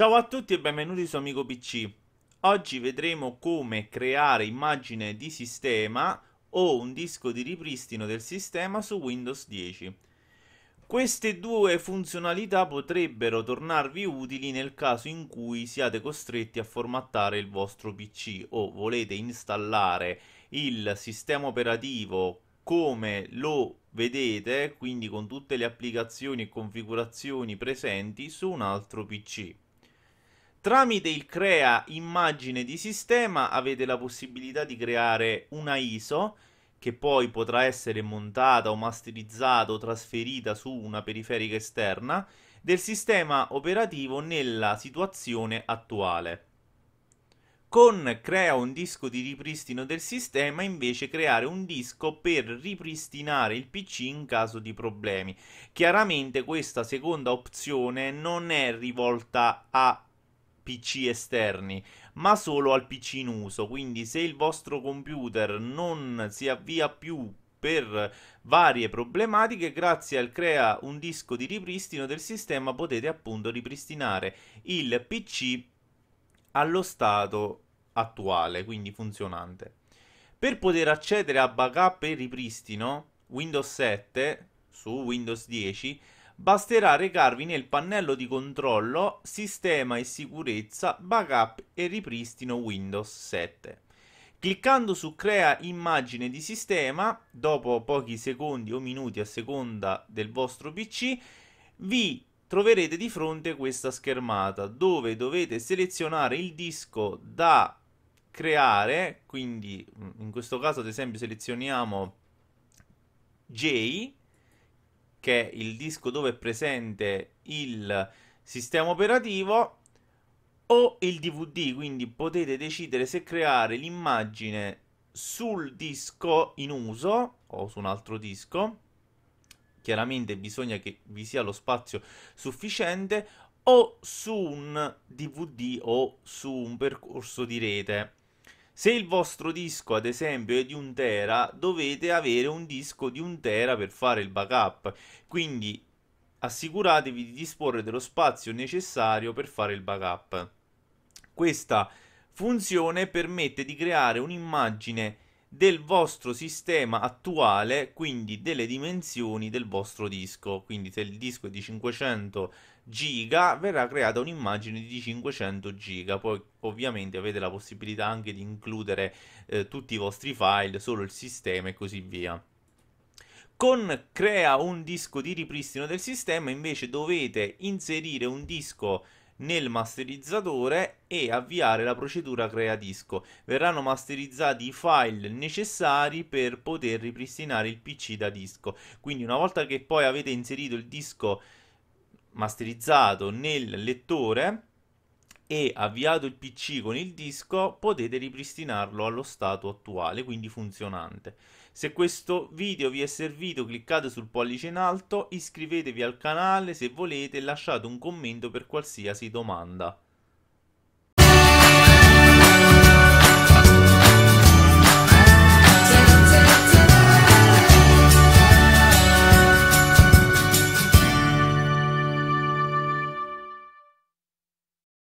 Ciao a tutti e benvenuti su Amico PC. Oggi vedremo come creare immagine di sistema o un disco di ripristino del sistema su Windows 10. Queste due funzionalità potrebbero tornarvi utili nel caso in cui siate costretti a formattare il vostro PC o volete installare il sistema operativo come lo vedete, quindi con tutte le applicazioni e configurazioni presenti su un altro PC. Tramite il crea immagine di sistema avete la possibilità di creare una ISO che poi potrà essere montata o masterizzata o trasferita su una periferica esterna del sistema operativo nella situazione attuale. Con crea un disco di ripristino del sistema invece creare un disco per ripristinare il PC in caso di problemi. Chiaramente questa seconda opzione non è rivolta a PC esterni, ma solo al PC in uso. Quindi se il vostro computer non si avvia più per varie problematiche, grazie al Crea un disco di ripristino del sistema potete appunto ripristinare il PC allo stato attuale, quindi funzionante. Per poter accedere a backup e ripristino Windows 7 su Windows 10 basterà recarvi nel pannello di controllo Sistema e sicurezza, backup e ripristino Windows 7. Cliccando su Crea immagine di sistema, dopo pochi secondi o minuti a seconda del vostro PC, vi troverete di fronte questa schermata dove dovete selezionare il disco da creare, quindi mm, in questo caso ad esempio selezioniamo J che è il disco dove è presente il sistema operativo o il DVD, quindi potete decidere se creare l'immagine sul disco in uso o su un altro disco. Chiaramente bisogna che vi sia lo spazio sufficiente o su un DVD o su un percorso di rete. Se il vostro disco, ad esempio, è di un tera, dovete avere un disco di un tera per fare il backup. Quindi assicuratevi di disporre dello spazio necessario per fare il backup. Questa funzione permette di creare un'immagine del vostro sistema attuale, quindi delle dimensioni del vostro disco. Quindi se il disco è di 500 giga, verrà creata un'immagine di 500 giga. Poi ovviamente avete la possibilità anche di includere eh, tutti i vostri file, solo il sistema e così via. Con crea un disco di ripristino del sistema invece dovete inserire un disco nel masterizzatore e avviare la procedura crea disco. Verranno masterizzati i file necessari per poter ripristinare il PC da disco. Quindi una volta che poi avete inserito il disco masterizzato nel lettore e avviato il PC con il disco potete ripristinarlo allo stato attuale, quindi funzionante. Se questo video vi è servito cliccate sul pollice in alto, iscrivetevi al canale se volete e lasciate un commento per qualsiasi domanda.